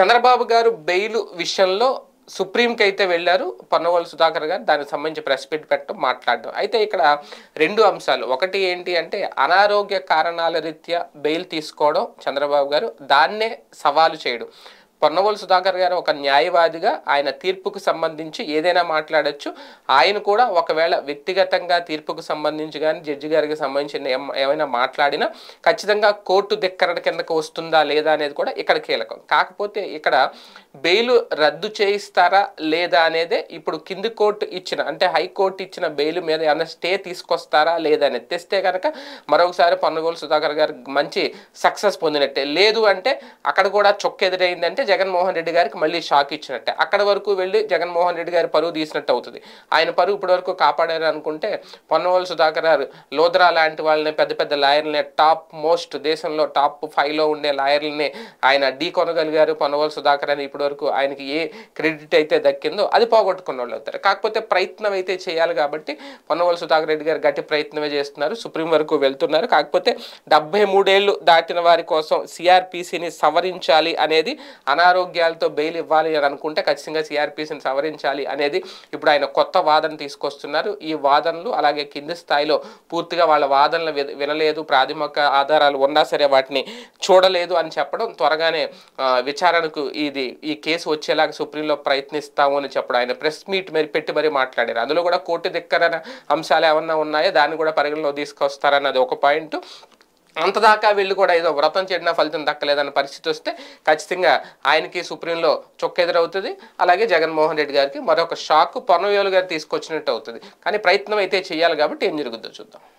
చంద్రబాబు గారు బెయిల్ విషయంలో సుప్రీంకి అయితే వెళ్ళారు పన్నవాళ్ళు సుధాకర్ గారు దానికి సంబంధించి ప్రెస్ మీట్ పెట్టడం మాట్లాడడం అయితే ఇక్కడ రెండు అంశాలు ఒకటి ఏంటి అంటే అనారోగ్య కారణాల రీత్యా బెయిల్ తీసుకోవడం చంద్రబాబు గారు దాన్నే సవాలు చేయడం పొన్నవోలు సుధాకర్ గారు ఒక న్యాయవాదిగా ఆయన తీర్పుకు సంబంధించి ఏదైనా మాట్లాడచ్చు ఆయన కూడా ఒకవేళ వ్యక్తిగతంగా తీర్పుకు సంబంధించి కానీ జడ్జి గారికి సంబంధించిన ఏమైనా మాట్లాడినా ఖచ్చితంగా కోర్టు ధిక్కరణ కిందకు వస్తుందా లేదా అనేది కూడా ఇక్కడ కీలకం కాకపోతే ఇక్కడ బెయిల్ రద్దు చేయిస్తారా లేదా అనేదే ఇప్పుడు కింది కోర్టు ఇచ్చిన అంటే హైకోర్టు ఇచ్చిన బెయిల్ మీద ఏమైనా స్టే తీసుకొస్తారా లేదా అనేది తెస్తే కనుక మరొకసారి పొన్నగోలు సుధాకర్ గారు మంచి సక్సెస్ పొందినట్టే లేదు అంటే అక్కడ కూడా చొక్కెదురైందంటే జగన్మోహన్ రెడ్డి గారికి మళ్ళీ షాక్ ఇచ్చినట్టే అక్కడ వరకు వెళ్ళి జగన్మోహన్ రెడ్డి గారి పరువు తీసినట్టు అవుతుంది ఆయన పరువు ఇప్పటివరకు కాపాడారు అనుకుంటే పొన్నవల్ సుధాకర్ గారు లోద్రా లాంటి వాళ్ళని పెద్ద పెద్ద లాయర్లనే టాప్ మోస్ట్ దేశంలో టాప్ ఫైవ్లో ఉండే లాయర్లని ఆయన డీ కొనగలిగారు పొన్నవల్ సుధాకర్ అని ఇప్పటివరకు ఆయనకి ఏ క్రెడిట్ అయితే దక్కిందో అది పోగొట్టుకున్న వాళ్ళు అవుతారు కాకపోతే ప్రయత్నం అయితే చేయాలి కాబట్టి పొన్నవల్ సుధాకర్ రెడ్డి గారు గట్టి ప్రయత్నమే చేస్తున్నారు సుప్రీం వరకు వెళ్తున్నారు కాకపోతే డెబ్బై మూడేళ్లు దాటిన వారి కోసం సిఆర్పిసిని సవరించాలి అనేది అన అనారోగ్యాలతో బెయిల్ ఇవ్వాలి అని అనుకుంటే ఖచ్చితంగా సిఆర్పిసిని సవరించాలి అనేది ఇప్పుడు ఆయన కొత్త వాదన తీసుకొస్తున్నారు ఈ వాదనలు అలాగే కింది స్థాయిలో పూర్తిగా వాళ్ళ వాదనలు వినలేదు ప్రాథమిక ఆధారాలు ఉన్నా సరే వాటిని చూడలేదు అని చెప్పడం త్వరగానే విచారణకు ఇది ఈ కేసు వచ్చేలాగా సుప్రీంలో ప్రయత్నిస్తాము అని చెప్పడం ఆయన ప్రెస్ మీట్ మరి పెట్టి మరీ మాట్లాడారు అందులో కూడా కోర్టు దిక్కరన అంశాలు ఏమన్నా ఉన్నాయో దాన్ని కూడా పరిగణలో తీసుకొస్తారన్నది ఒక పాయింట్ అంతదాకా వెళ్ళి కూడా ఏదో వ్రతం చేడినా ఫలితం దక్కలేదన్న పరిస్థితి వస్తే ఖచ్చితంగా ఆయనకి సుప్రీంలో చొక్క ఎదురవుతుంది అలాగే జగన్మోహన్ రెడ్డి గారికి మరొక షాక్ పొన్నవేలు గారు తీసుకొచ్చినట్టు అవుతుంది కానీ ప్రయత్నం అయితే చేయాలి కాబట్టి ఏం జరుగుద్దో చూద్దాం